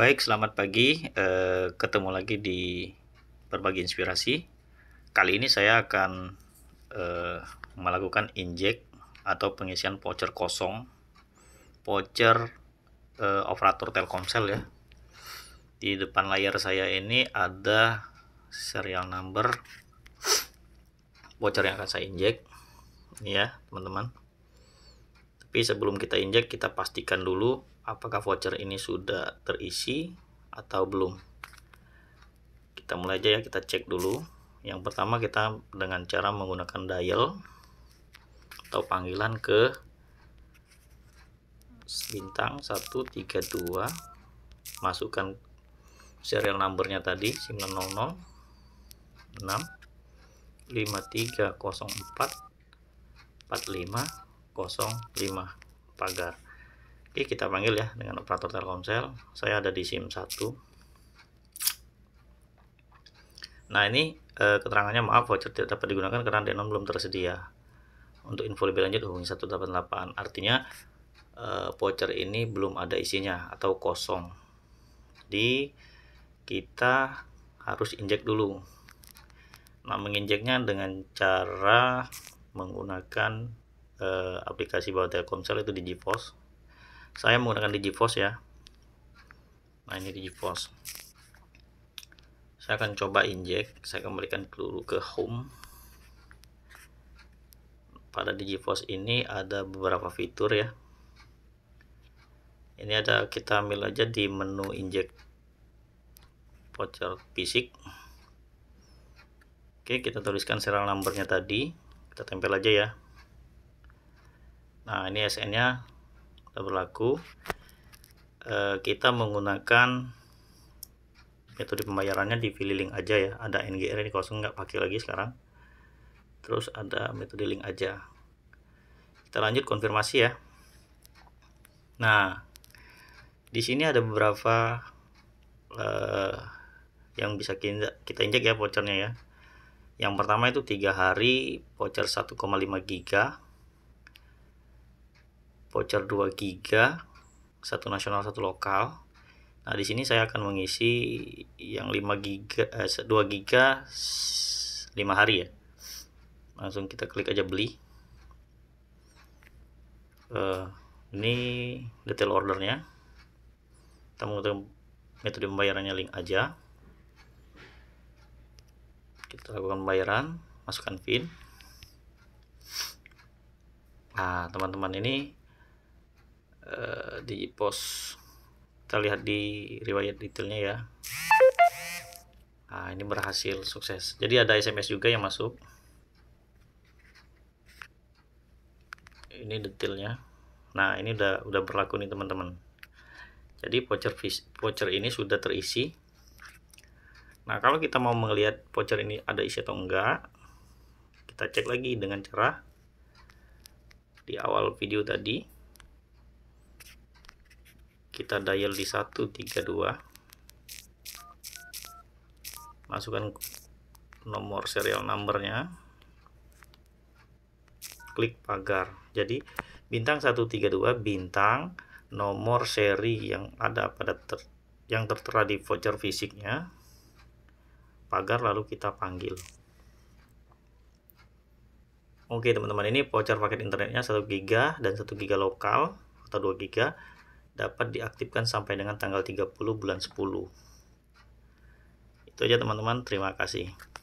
Baik, selamat pagi. Eh, ketemu lagi di berbagi inspirasi. Kali ini saya akan eh, melakukan injek atau pengisian voucher kosong, voucher eh, operator Telkomsel ya. Di depan layar saya ini ada serial number voucher yang akan saya injek. Ini ya, teman-teman tapi sebelum kita injek kita pastikan dulu apakah voucher ini sudah terisi atau belum kita mulai aja ya kita cek dulu yang pertama kita dengan cara menggunakan dial atau panggilan ke bintang 132 masukkan serial numbernya tadi 900 6 5304 45 pagar oke kita panggil ya dengan operator telkomsel saya ada di SIM 1 nah ini e, keterangannya maaf voucher tidak dapat digunakan karena denom belum tersedia untuk info lebih lanjut hubungi 188 artinya e, voucher ini belum ada isinya atau kosong jadi kita harus injek dulu nah menginjeknya dengan cara menggunakan Eh, aplikasi bawah Telkomsel itu di GeForce. Saya menggunakan di GeForce ya. Nah, ini di GeForce. Saya akan coba inject, saya kembalikan dulu ke home. Pada di GeForce ini ada beberapa fitur ya. Ini ada kita ambil aja di menu inject voucher fisik. Oke, kita tuliskan serial numbernya tadi. Kita tempel aja ya nah ini SN nya kita berlaku e, kita menggunakan metode pembayarannya di pilih link aja ya ada NGR ini kosong nggak pakai lagi sekarang terus ada metode link aja kita lanjut konfirmasi ya nah di sini ada beberapa e, yang bisa kita injek ya vouchernya ya yang pertama itu tiga hari voucher 1,5 giga voucher 2 giga satu nasional satu lokal nah di sini saya akan mengisi yang 5 giga eh, 2 giga 5 hari ya langsung kita klik aja beli uh, ini detail ordernya kita menggunakan metode pembayarannya link aja kita lakukan pembayaran masukkan pin nah teman-teman ini Eh, di pos kita lihat di riwayat detailnya ya nah ini berhasil sukses jadi ada SMS juga yang masuk ini detailnya nah ini udah udah berlaku nih teman-teman jadi voucher voucher ini sudah terisi nah kalau kita mau melihat voucher ini ada isi atau enggak kita cek lagi dengan cara di awal video tadi kita dial di 132 masukkan nomor serial numbernya klik pagar jadi bintang 132 bintang nomor seri yang ada pada ter, yang tertera di voucher fisiknya pagar lalu kita panggil Oke teman-teman ini voucher paket internetnya 1 GB dan 1 GB lokal atau 2 GB dapat diaktifkan sampai dengan tanggal 30 bulan 10 itu aja teman-teman terima kasih